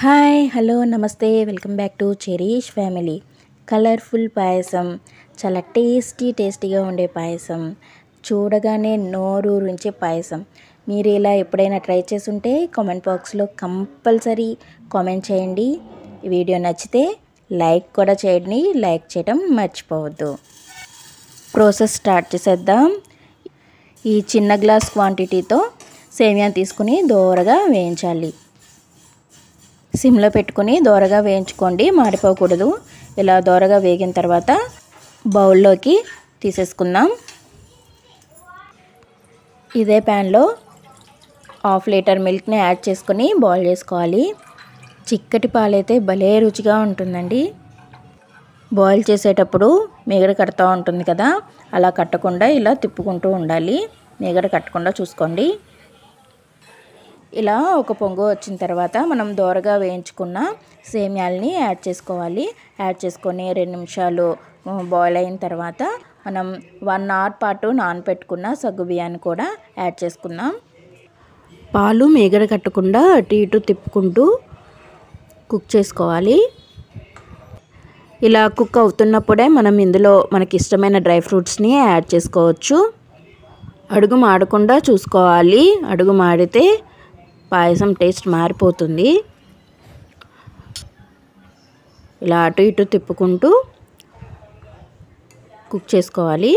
hi hello నమస్తే welcome back to cherish family colourful payasam చాలా tasty టేస్టీగా ఉండే పాయసం చూడగానే నోరూరించే పాయసం మీరు ఇలా ఎప్పుడైనా ట్రై ఉంటే కామెంట్ బాక్స్లో కంపల్సరీ కామెంట్ చేయండి వీడియో నచ్చితే లైక్ కూడా చేయండి లైక్ చేయడం మర్చిపోవద్దు ప్రాసెస్ స్టార్ట్ చేసేద్దాం ఈ చిన్న గ్లాస్ క్వాంటిటీతో సేమియా తీసుకుని దోరగా వేయించాలి సిమ్లో పెట్టుకుని దోరగా వేయించుకోండి మాడిపోకూడదు ఇలా దోరగా వేగిన తర్వాత బౌల్లోకి తీసేసుకుందాం ఇదే ప్యాన్లో హాఫ్ లీటర్ మిల్క్ని యాడ్ చేసుకొని బాయిల్ చేసుకోవాలి చిక్కటి పాలైతే భలే రుచిగా ఉంటుందండి బాయిల్ చేసేటప్పుడు మీగడ కడతా ఉంటుంది కదా అలా కట్టకుండా ఇలా తిప్పుకుంటూ ఉండాలి మీగడ కట్టకుండా చూసుకోండి ఇలా ఒక పొంగు వచ్చిన తర్వాత మనం దోరగా వేయించుకున్న సేమ్యాలని యాడ్ చేసుకోవాలి యాడ్ చేసుకొని రెండు నిమిషాలు బాయిల్ అయిన తర్వాత మనం వన్ అవర్ పాటు నానబెట్టుకున్న సగ్గు బియ్యాన్ని కూడా యాడ్ చేసుకున్నాం పాలు మేగడ కట్టకుండా అటు ఇటు తిప్పుకుంటూ కుక్ చేసుకోవాలి ఇలా కుక్ అవుతున్నప్పుడే మనం ఇందులో మనకి ఇష్టమైన డ్రై ఫ్రూట్స్ని యాడ్ చేసుకోవచ్చు అడుగు మాడకుండా చూసుకోవాలి అడుగు మాడితే పాయసం టేస్ట్ మారిపోతుంది ఇలా అటు ఇటు తిప్పుకుంటూ కుక్ చేసుకోవాలి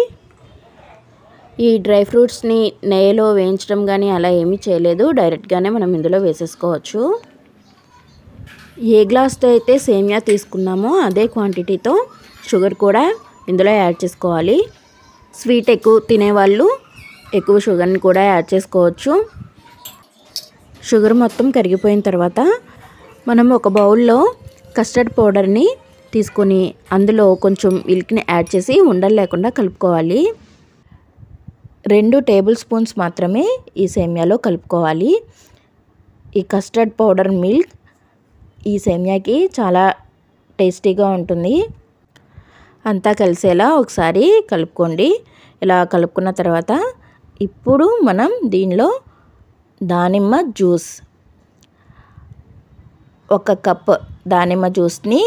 ఈ డ్రై ఫ్రూట్స్ని నెయ్యిలో వేయించడం కానీ అలా ఏమీ చేయలేదు డైరెక్ట్గానే మనం ఇందులో వేసేసుకోవచ్చు ఏ గ్లాస్తో అయితే సేమియా తీసుకున్నామో అదే క్వాంటిటీతో షుగర్ కూడా ఇందులో యాడ్ చేసుకోవాలి స్వీట్ ఎక్కువ తినేవాళ్ళు ఎక్కువ షుగర్ని కూడా యాడ్ చేసుకోవచ్చు షుగర్ మొత్తం కరిగిపోయిన తర్వాత మనం ఒక బౌల్లో కస్టర్డ్ పౌడర్ని తీసుకొని అందులో కొంచెం మిల్క్ని యాడ్ చేసి ఉండలు లేకుండా కలుపుకోవాలి రెండు టేబుల్ స్పూన్స్ మాత్రమే ఈ సేమ్యాలో కలుపుకోవాలి ఈ కస్టర్డ్ పౌడర్ మిల్క్ ఈ సేమ్యాకి చాలా టేస్టీగా ఉంటుంది అంతా కలిసేలా ఒకసారి కలుపుకోండి ఇలా కలుపుకున్న తర్వాత ఇప్పుడు మనం దీనిలో దానిమ్మ జ్యూస్ ఒక కప్ దానిమ్మ జ్యూస్ని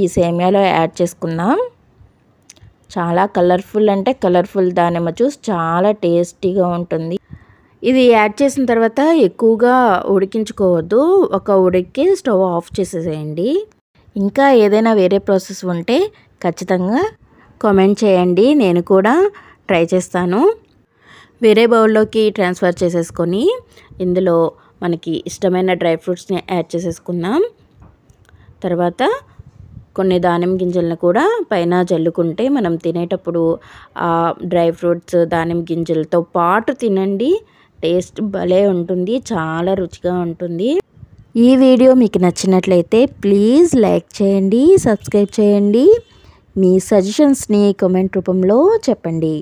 ఈ సేమియాలో యాడ్ చేసుకుందాం చాలా కలర్ఫుల్ అంటే కలర్ఫుల్ దానిమ్మ జ్యూస్ చాలా టేస్టీగా ఉంటుంది ఇది యాడ్ చేసిన తర్వాత ఎక్కువగా ఉడికించుకోవద్దు ఒక ఉడికి స్టవ్ ఆఫ్ చేసేసేయండి ఇంకా ఏదైనా వేరే ప్రాసెస్ ఉంటే ఖచ్చితంగా కామెంట్ చేయండి నేను కూడా ట్రై చేస్తాను వేరే బౌల్లోకి ట్రాన్స్ఫర్ చేసేసుకొని ఇందులో మనకి ఇష్టమైన డ్రై ఫ్రూట్స్ని యాడ్ చేసేసుకుందాం తర్వాత కొన్ని దానిమ్మ గింజలను కూడా పైన జల్లుకుంటే మనం తినేటప్పుడు ఆ డ్రై ఫ్రూట్స్ దానిమ్మ గింజలతో పాటు తినండి టేస్ట్ భలే ఉంటుంది చాలా రుచిగా ఉంటుంది ఈ వీడియో మీకు నచ్చినట్లయితే ప్లీజ్ లైక్ చేయండి సబ్స్క్రైబ్ చేయండి మీ సజెషన్స్ని కామెంట్ రూపంలో చెప్పండి